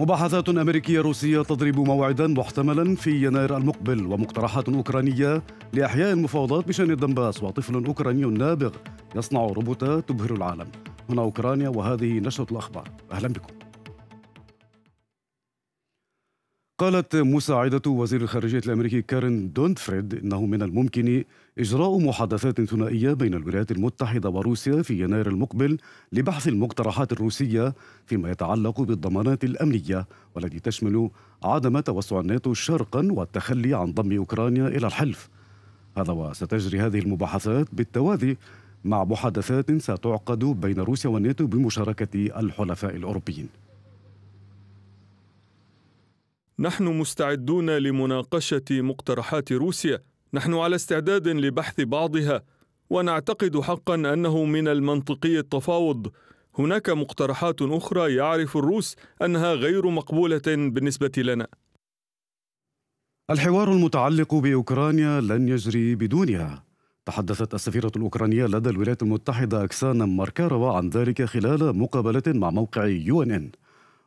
مباحثات أمريكية روسية تضرب موعدا محتملا في يناير المقبل ومقترحات أوكرانية لإحياء المفاوضات بشأن الدنباس وطفل أوكراني نابغ يصنع روبوتات تبهر العالم هنا أوكرانيا وهذه نشرة الأخبار أهلا بكم قالت مساعدة وزير الخارجية الأمريكي كارين دونتفريد إنه من الممكن إجراء محادثات ثنائية بين الولايات المتحدة وروسيا في يناير المقبل لبحث المقترحات الروسية فيما يتعلق بالضمانات الأمنية والتي تشمل عدم توسع الناتو شرقا والتخلي عن ضم أوكرانيا إلى الحلف هذا وستجري هذه المباحثات بالتوازي مع محادثات ستعقد بين روسيا والناتو بمشاركة الحلفاء الأوروبيين نحن مستعدون لمناقشه مقترحات روسيا نحن على استعداد لبحث بعضها ونعتقد حقا انه من المنطقي التفاوض هناك مقترحات اخرى يعرف الروس انها غير مقبوله بالنسبه لنا الحوار المتعلق باوكرانيا لن يجري بدونها تحدثت السفيرة الأوكرانية لدى الولايات المتحدة أكسانا ماركاروا عن ذلك خلال مقابلة مع موقع يو إن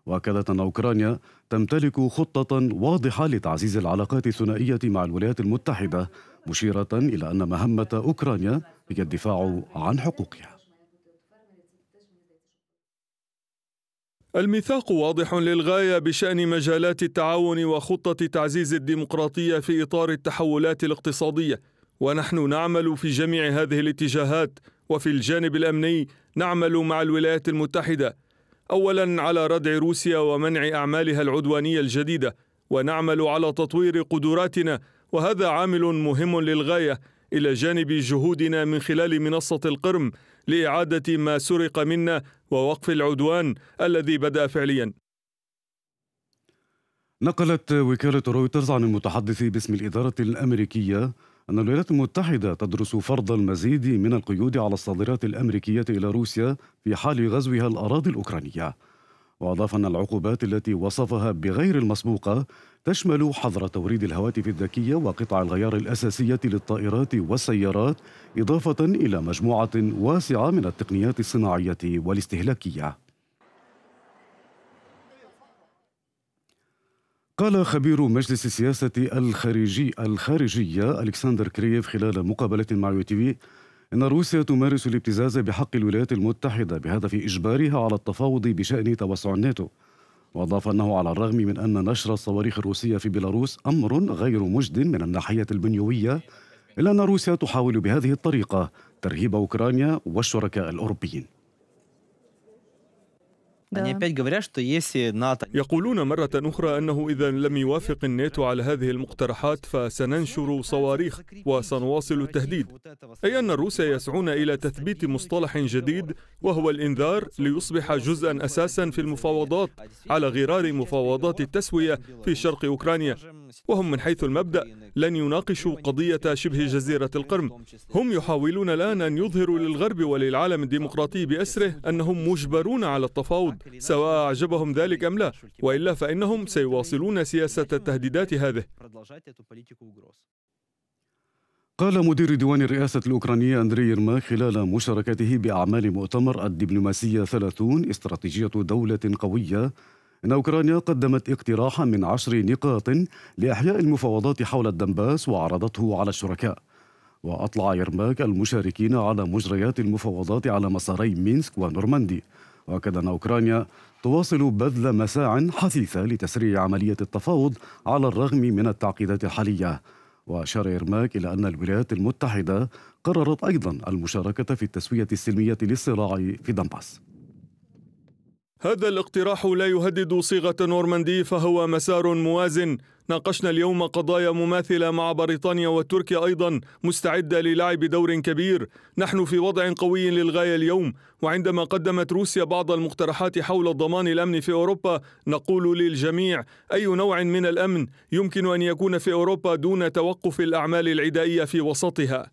واكدت ان اوكرانيا تمتلك خطه واضحه لتعزيز العلاقات الثنائيه مع الولايات المتحده مشيره الى ان مهمه اوكرانيا هي الدفاع عن حقوقها الميثاق واضح للغايه بشان مجالات التعاون وخطه تعزيز الديمقراطيه في اطار التحولات الاقتصاديه ونحن نعمل في جميع هذه الاتجاهات وفي الجانب الامني نعمل مع الولايات المتحده اولا على ردع روسيا ومنع اعمالها العدوانيه الجديده ونعمل على تطوير قدراتنا وهذا عامل مهم للغايه الى جانب جهودنا من خلال منصه القرم لاعاده ما سرق منا ووقف العدوان الذي بدا فعليا نقلت وكاله رويترز عن المتحدث باسم الاداره الامريكيه أن الولايات المتحدة تدرس فرض المزيد من القيود على الصادرات الأمريكية إلى روسيا في حال غزوها الأراضي الأوكرانية وأضاف أن العقوبات التي وصفها بغير المسبوقة تشمل حظر توريد الهواتف الذكية وقطع الغيار الأساسية للطائرات والسيارات إضافة إلى مجموعة واسعة من التقنيات الصناعية والاستهلاكية قال خبير مجلس السياسة الخارجي الخارجية ألكسندر كرييف خلال مقابلة مع يوتيوي إن روسيا تمارس الابتزاز بحق الولايات المتحدة بهدف إجبارها على التفاوض بشأن توسع الناتو وأضاف أنه على الرغم من أن نشر الصواريخ الروسية في بيلاروس أمر غير مجد من الناحية البنيوية إلا أن روسيا تحاول بهذه الطريقة ترهيب أوكرانيا والشركاء الأوروبيين يقولون مرة أخرى أنه إذا لم يوافق الناتو على هذه المقترحات فسننشر صواريخ وسنواصل التهديد أي أن الروس يسعون إلى تثبيت مصطلح جديد وهو الإنذار ليصبح جزءا أساسا في المفاوضات على غرار مفاوضات التسوية في شرق أوكرانيا وهم من حيث المبدأ لن يناقشوا قضية شبه جزيرة القرم هم يحاولون الآن أن يظهروا للغرب وللعالم الديمقراطي بأسره أنهم مجبرون على التفاوض سواء أعجبهم ذلك أم لا وإلا فإنهم سيواصلون سياسة التهديدات هذه قال مدير ديوان الرئاسة الأوكرانية أندري يرما خلال مشاركته بأعمال مؤتمر الدبلوماسية 30 استراتيجية دولة قوية إن أوكرانيا قدمت اقتراحا من عشر نقاط لإحياء المفاوضات حول الدنباس وعرضته على الشركاء وأطلع يرماك المشاركين على مجريات المفاوضات على مساري مينسك ونورماندي وأكد أن أوكرانيا تواصل بذل مساع حثيثة لتسريع عملية التفاوض على الرغم من التعقيدات الحالية وأشار إرماك إلى أن الولايات المتحدة قررت أيضا المشاركة في التسوية السلمية للصراع في دنباس هذا الاقتراح لا يهدد صيغة نورماندي فهو مسار موازن ناقشنا اليوم قضايا مماثلة مع بريطانيا وتركيا أيضا مستعدة للعب دور كبير نحن في وضع قوي للغاية اليوم وعندما قدمت روسيا بعض المقترحات حول الضمان الأمن في أوروبا نقول للجميع أي نوع من الأمن يمكن أن يكون في أوروبا دون توقف الأعمال العدائية في وسطها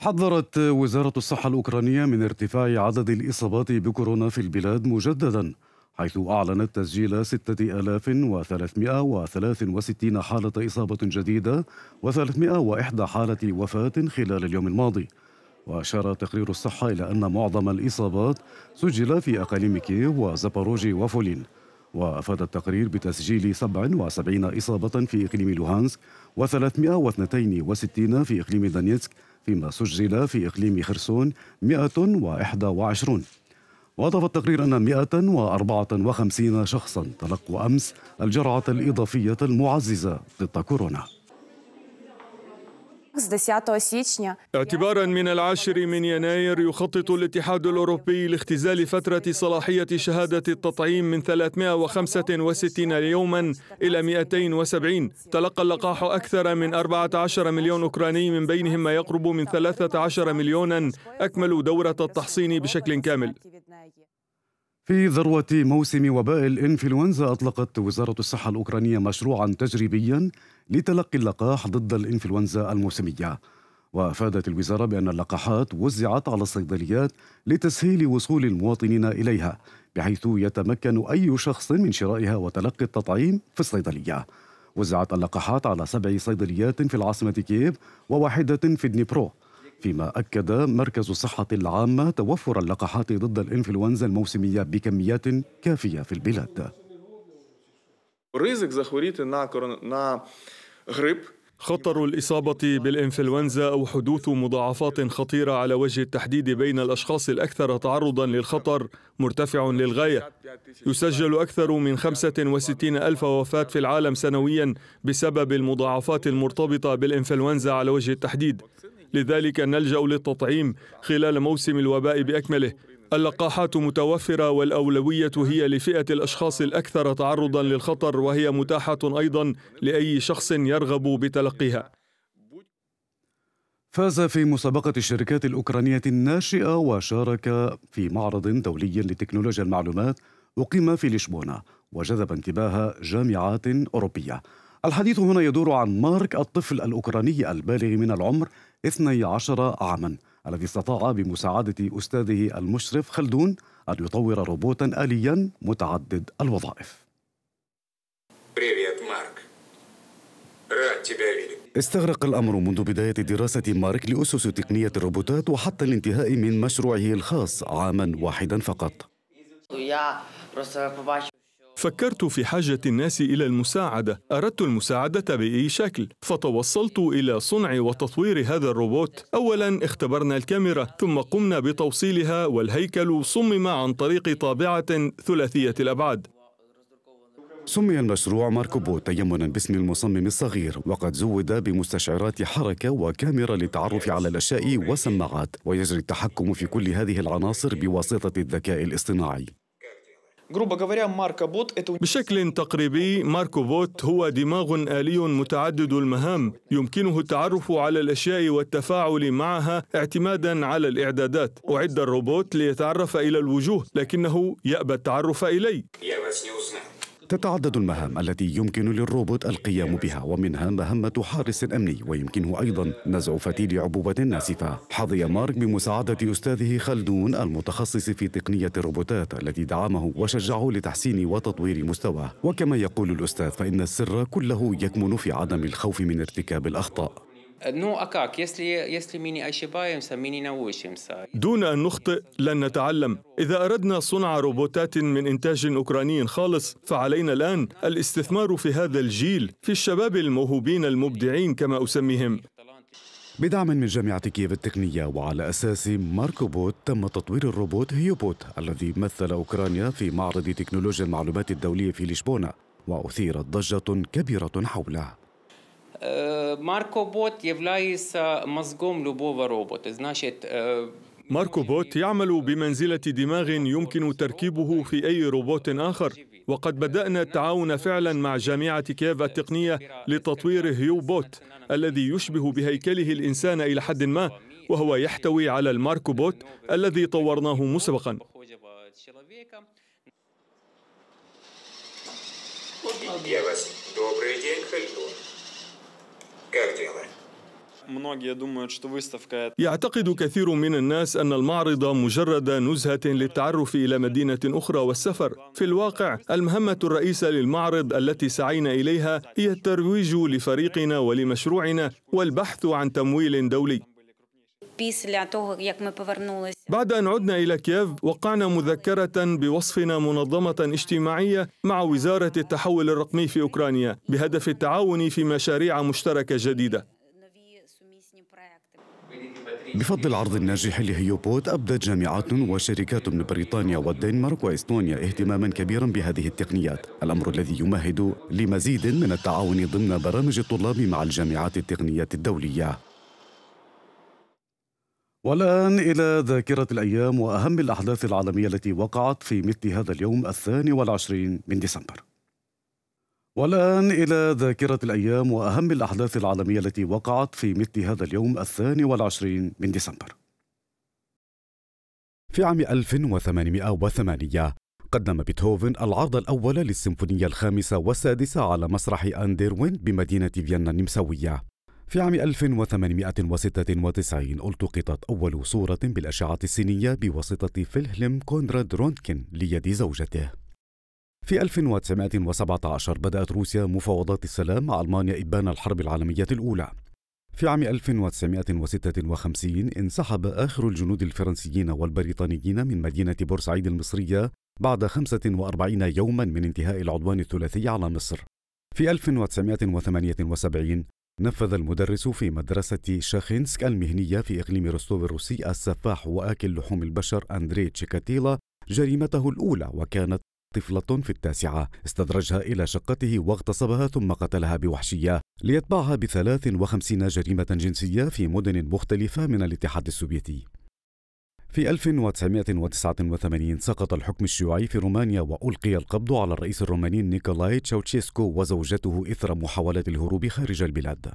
حذرت وزارة الصحة الأوكرانية من ارتفاع عدد الإصابات بكورونا في البلاد مجددا حيث أعلنت تسجيل 6363 حالة إصابة جديدة و301 حالة وفاة خلال اليوم الماضي وأشار تقرير الصحة إلى أن معظم الإصابات سجل في أقاليم كييف وزاباروجي وفولين وأفاد التقرير بتسجيل 77 إصابة في إقليم لوهانسك و362 في إقليم دانيتسك فيما سجل في إقليم خرسون 121 وأضاف التقرير أن 154 شخصا تلقوا أمس الجرعة الإضافية المعززة ضد كورونا اعتبارا من العاشر من يناير يخطط الاتحاد الأوروبي لاختزال فترة صلاحية شهادة التطعيم من 365 يوما إلى 270 تلقى اللقاح أكثر من 14 مليون أوكراني من بينهم ما يقرب من 13 مليونا أكملوا دورة التحصين بشكل كامل في ذروة موسم وباء الإنفلونزا أطلقت وزارة الصحة الأوكرانية مشروعا تجريبيا لتلقي اللقاح ضد الإنفلونزا الموسمية وأفادت الوزارة بأن اللقاحات وزعت على الصيدليات لتسهيل وصول المواطنين إليها بحيث يتمكن أي شخص من شرائها وتلقي التطعيم في الصيدلية وزعت اللقاحات على سبع صيدليات في العاصمة كييف وواحدة في دنيبرو فيما أكد مركز الصحة العامة توفر اللقاحات ضد الإنفلونزا الموسمية بكميات كافية في البلاد خطر الإصابة بالإنفلونزا أو حدوث مضاعفات خطيرة على وجه التحديد بين الأشخاص الأكثر تعرضا للخطر مرتفع للغاية يسجل أكثر من 65 ألف وفاة في العالم سنويا بسبب المضاعفات المرتبطة بالإنفلونزا على وجه التحديد لذلك نلجأ للتطعيم خلال موسم الوباء بأكمله اللقاحات متوفرة والأولوية هي لفئة الأشخاص الأكثر تعرضا للخطر وهي متاحة أيضا لأي شخص يرغب بتلقيها فاز في مسابقة الشركات الأوكرانية الناشئة وشارك في معرض دولي لتكنولوجيا المعلومات أقيم في لشبونة وجذب انتباه جامعات أوروبية الحديث هنا يدور عن مارك الطفل الأوكراني البالغ من العمر 12 عاما الذي استطاع بمساعدة أستاذه المشرف خلدون أن يطور روبوتا آليا متعدد الوظائف استغرق الأمر منذ بداية دراسة مارك لأسس تقنية الروبوتات وحتى الانتهاء من مشروعه الخاص عاما واحدا فقط فكرت في حاجة الناس إلى المساعدة، أردت المساعدة بأي شكل، فتوصلت إلى صنع وتطوير هذا الروبوت. أولاً اختبرنا الكاميرا، ثم قمنا بتوصيلها والهيكل صمم عن طريق طابعة ثلاثية الأبعاد. سمي المشروع ماركو بوت تيمنا باسم المصمم الصغير وقد زود بمستشعرات حركة وكاميرا للتعرف على الأشياء وسماعات ويجري التحكم في كل هذه العناصر بواسطة الذكاء الاصطناعي بشكل تقريبي ماركو بوت هو دماغ آلي متعدد المهام يمكنه التعرف على الأشياء والتفاعل معها اعتمادا على الإعدادات أعد الروبوت ليتعرف إلى الوجوه لكنه يأبى التعرف إلي تتعدد المهام التي يمكن للروبوت القيام بها ومنها مهمة حارس أمني ويمكنه أيضا نزع فتيل عبوبة ناسفة حظي مارك بمساعدة أستاذه خلدون المتخصص في تقنية الروبوتات الذي دعمه وشجعه لتحسين وتطوير مستواه وكما يقول الأستاذ فإن السر كله يكمن في عدم الخوف من ارتكاب الأخطاء دون أن نخطئ لن نتعلم إذا أردنا صنع روبوتات من إنتاج أوكراني خالص فعلينا الآن الاستثمار في هذا الجيل في الشباب الموهوبين المبدعين كما أسميهم بدعم من جامعة كييف التقنية وعلى أساس ماركو بوت تم تطوير الروبوت هيوبوت الذي مثل أوكرانيا في معرض تكنولوجيا المعلومات الدولية في لشبونة وأثيرت ضجة كبيرة حوله ماركو بوت يفلايس مزقوم لبوفا روبوت значит ماركو بوت يعمل بمنزلة دماغ يمكن تركيبه في أي روبوت آخر وقد بدأنا التعاون فعلا مع جامعة كييف التقنية لتطوير هيو بوت الذي يشبه بهيكله الإنسان إلى حد ما وهو يحتوي على الماركو بوت الذي طورناه مسبقا Добрый день, يعتقد كثير من الناس أن المعرض مجرد نزهة للتعرف إلى مدينة أخرى والسفر في الواقع المهمة الرئيسة للمعرض التي سعينا إليها هي الترويج لفريقنا ولمشروعنا والبحث عن تمويل دولي بعد أن عدنا إلى كييف وقعنا مذكرة بوصفنا منظمة اجتماعية مع وزارة التحول الرقمي في أوكرانيا بهدف التعاون في مشاريع مشتركة جديدة بفضل العرض الناجح لهيوبوت أبدت جامعات وشركات من بريطانيا والدنمارك وإستونيا اهتماما كبيرا بهذه التقنيات الأمر الذي يمهد لمزيد من التعاون ضمن برامج الطلاب مع الجامعات التقنية الدولية والآن إلى ذاكرة الأيام وأهم الأحداث العالمية التي وقعت في مثل هذا اليوم الثاني والعشرين من ديسمبر والآن إلى ذاكرة الأيام وأهم الأحداث العالمية التي وقعت في مثل هذا اليوم الثاني والعشرين من ديسمبر في عام 1808 قدم بيتهوفن العرض الأول للسيمفونية الخامسة والسادسة على مسرح أندروين بمدينة فيينا النمساوية في عام 1896 التقطت أول صورة بالأشعة السينية بواسطة فيلهلم كونراد رونتكن ليد زوجته. في 1917 بدأت روسيا مفاوضات السلام مع ألمانيا إبان الحرب العالمية الأولى. في عام 1956 انسحب آخر الجنود الفرنسيين والبريطانيين من مدينة بورسعيد المصرية بعد 45 يوما من انتهاء العدوان الثلاثي على مصر. في 1978 نفذ المدرس في مدرسة شاخينسك المهنية في إقليم روستوف الروسي السفاح وآكل لحوم البشر أندري تشيكاتيلا جريمته الأولى وكانت طفلة في التاسعة استدرجها إلى شقته واغتصبها ثم قتلها بوحشية ليتبعها بثلاث وخمسين جريمة جنسية في مدن مختلفة من الاتحاد السوفيتي في 1989 سقط الحكم الشيوعي في رومانيا وألقي القبض على الرئيس الروماني نيكولاي تشاوتشيسكو وزوجته إثر محاولة الهروب خارج البلاد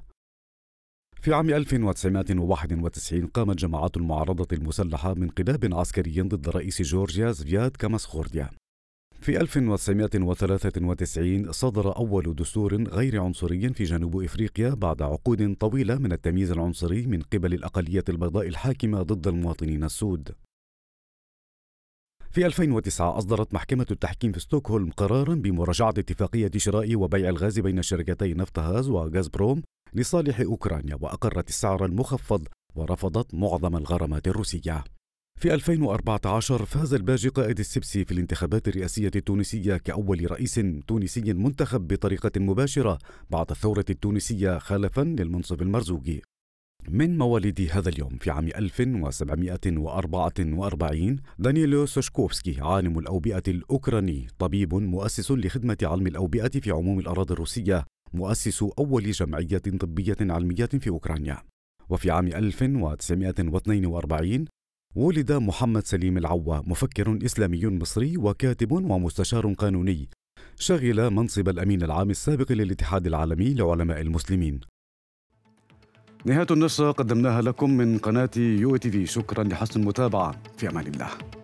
في عام 1991 قامت جماعات المعارضة المسلحة بانقلاب عسكري ضد رئيس جورجيا زفياد كاماسخورديا في 1993 صدر أول دستور غير عنصري في جنوب إفريقيا بعد عقود طويلة من التمييز العنصري من قبل الأقلية البيضاء الحاكمة ضد المواطنين السود في 2009 أصدرت محكمة التحكيم في ستوكهولم قرارا بمراجعة اتفاقية شراء وبيع الغاز بين شركتي نفتهاز وغازبروم لصالح أوكرانيا وأقرت السعر المخفض ورفضت معظم الغرامات الروسية في 2014 فاز الباجي قائد السبسي في الانتخابات الرئاسية التونسية كأول رئيس تونسي منتخب بطريقة مباشرة بعد الثورة التونسية خالفا للمنصب المرزوقي من مواليد هذا اليوم في عام 1744 دانييلو سوشكوفسكي عالم الأوبئة الأوكراني طبيب مؤسس لخدمة علم الأوبئة في عموم الأراضي الروسية مؤسس أول جمعية طبية علمية في أوكرانيا وفي عام 1942 ولد محمد سليم العوا مفكر إسلامي مصري وكاتب ومستشار قانوني شغل منصب الأمين العام السابق للاتحاد العالمي لعلماء المسلمين نهاية النشرة قدمناها لكم من قناة يو تي في شكرا لحسن المتابعة في أمان الله